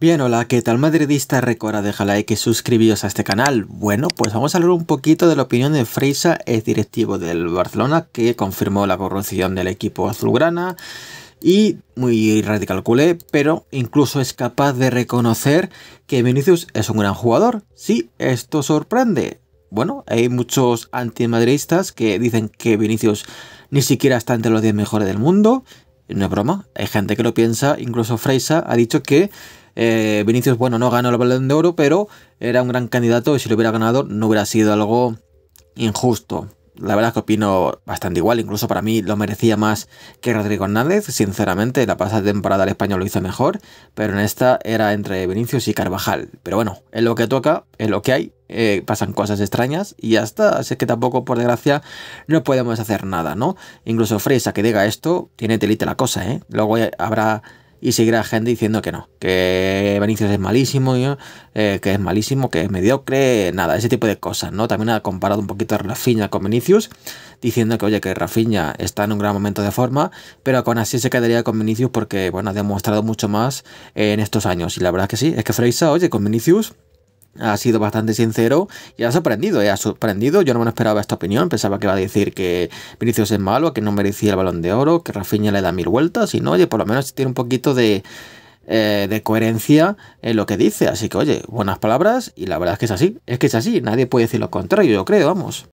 Bien, hola, ¿qué tal madridista? Recuerda dejar like y suscribiros a este canal. Bueno, pues vamos a hablar un poquito de la opinión de Freisa, es directivo del Barcelona, que confirmó la corrupción del equipo azulgrana y muy radical culé, pero incluso es capaz de reconocer que Vinicius es un gran jugador. Sí, esto sorprende. Bueno, hay muchos antimadridistas que dicen que Vinicius ni siquiera está entre los 10 mejores del mundo. No es broma, hay gente que lo piensa, incluso Freisa ha dicho que eh, Vinicius, bueno, no ganó el balón de oro, pero era un gran candidato y si lo hubiera ganado no hubiera sido algo injusto. La verdad es que opino bastante igual, incluso para mí lo merecía más que Rodrigo Hernández, sinceramente, la pasada temporada el español lo hizo mejor, pero en esta era entre Vinicius y Carvajal. Pero bueno, en lo que toca, en lo que hay, eh, pasan cosas extrañas y ya está, así que tampoco por desgracia no podemos hacer nada, ¿no? Incluso Fresa que diga esto, tiene telita la cosa, ¿eh? Luego habrá y seguirá gente diciendo que no, que Vinicius es malísimo, eh, que es malísimo, que es mediocre, nada, ese tipo de cosas, ¿no? También ha comparado un poquito a Rafinha con Vinicius, diciendo que, oye, que Rafinha está en un gran momento de forma, pero con así se quedaría con Vinicius porque, bueno, ha demostrado mucho más en estos años. Y la verdad que sí, es que Freisa, oye, con Vinicius ha sido bastante sincero y ha sorprendido, ¿eh? ha sorprendido. Yo no me esperaba esta opinión, pensaba que iba a decir que Vinicius es malo, que no merecía el balón de oro, que Rafinha le da mil vueltas, y no, oye, por lo menos tiene un poquito de, eh, de coherencia en lo que dice. Así que, oye, buenas palabras, y la verdad es que es así, es que es así, nadie puede decir lo contrario, yo creo, vamos.